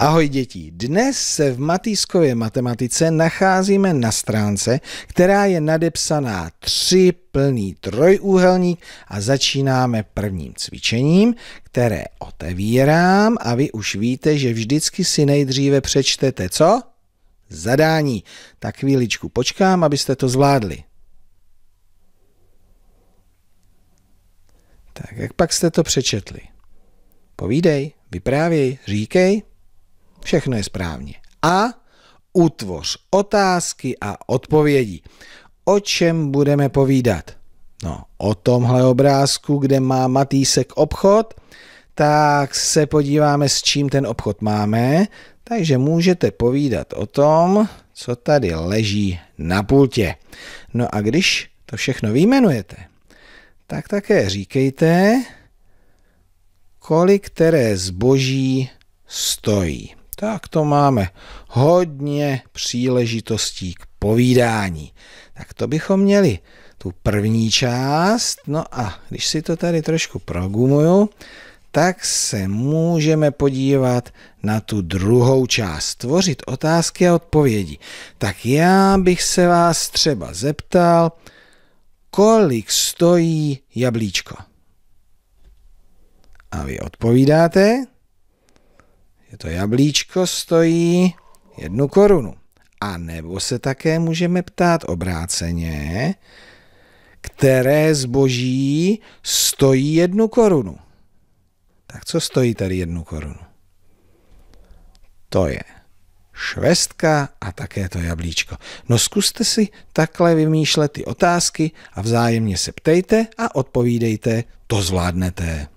Ahoj děti, dnes se v Matýskově matematice nacházíme na stránce, která je nadepsaná 3 plný trojúhelník a začínáme prvním cvičením, které otevírám a vy už víte, že vždycky si nejdříve přečtete co? Zadání. Tak chvíličku počkám, abyste to zvládli. Tak jak pak jste to přečetli? Povídej, vyprávěj, říkej. Všechno je správně. A utvoř otázky a odpovědi. O čem budeme povídat? No, o tomhle obrázku, kde má Matýsek obchod, tak se podíváme, s čím ten obchod máme. Takže můžete povídat o tom, co tady leží na pultě. No a když to všechno vyjmenujete, tak také říkejte, kolik které zboží stojí tak to máme hodně příležitostí k povídání. Tak to bychom měli tu první část. No a když si to tady trošku progumuju, tak se můžeme podívat na tu druhou část. Tvořit otázky a odpovědi. Tak já bych se vás třeba zeptal, kolik stojí jablíčko? A vy odpovídáte? je to jablíčko stojí jednu korunu. A nebo se také můžeme ptát obráceně, které zboží stojí jednu korunu. Tak co stojí tady jednu korunu? To je švestka a také to jablíčko. No zkuste si takhle vymýšlet ty otázky a vzájemně se ptejte a odpovídejte, to zvládnete.